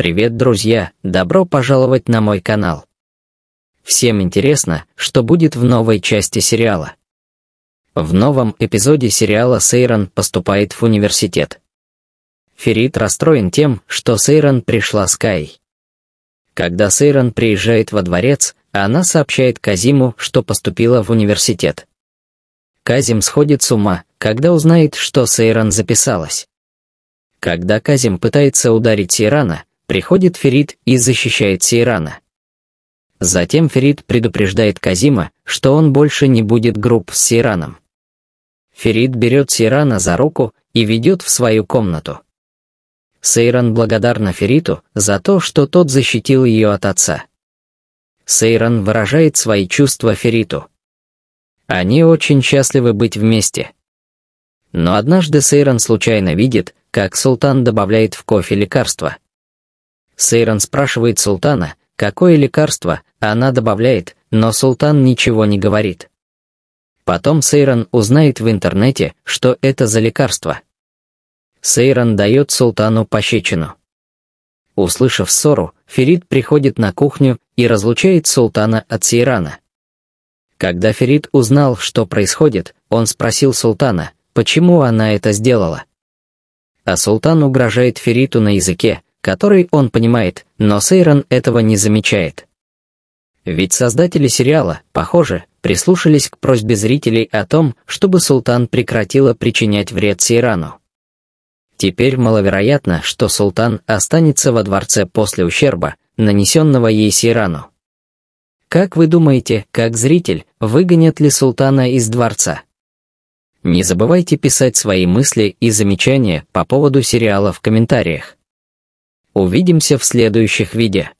Привет, друзья! Добро пожаловать на мой канал. Всем интересно, что будет в новой части сериала. В новом эпизоде сериала Сейрон поступает в университет. Ферит расстроен тем, что Сейрон пришла с Кай. Когда Сейрон приезжает во дворец, она сообщает Казиму, что поступила в университет. Казим сходит с ума, когда узнает, что Сейрон записалась. Когда Казим пытается ударить Сейрана, Приходит Ферид и защищает Сейрана. Затем Ферид предупреждает Казима, что он больше не будет групп с Сейраном. Ферид берет Сейрана за руку и ведет в свою комнату. Сейран благодарна Фериту за то, что тот защитил ее от отца. Сейран выражает свои чувства Фериту. Они очень счастливы быть вместе. Но однажды Сейран случайно видит, как султан добавляет в кофе лекарства – Сейрон спрашивает султана, какое лекарство, она добавляет, но султан ничего не говорит. Потом Сейрон узнает в интернете, что это за лекарство. Сейрон дает султану пощечину. Услышав ссору, Ферид приходит на кухню и разлучает султана от Сейрана. Когда Ферид узнал, что происходит, он спросил султана, почему она это сделала. А султан угрожает Фериту на языке, который он понимает, но Сейрон этого не замечает. Ведь создатели сериала, похоже, прислушались к просьбе зрителей о том, чтобы Султан прекратила причинять вред Сейрану. Теперь маловероятно, что Султан останется во дворце после ущерба, нанесенного ей Сейрану. Как вы думаете, как зритель, выгонят ли Султана из дворца? Не забывайте писать свои мысли и замечания по поводу сериала в комментариях. Увидимся в следующих видео.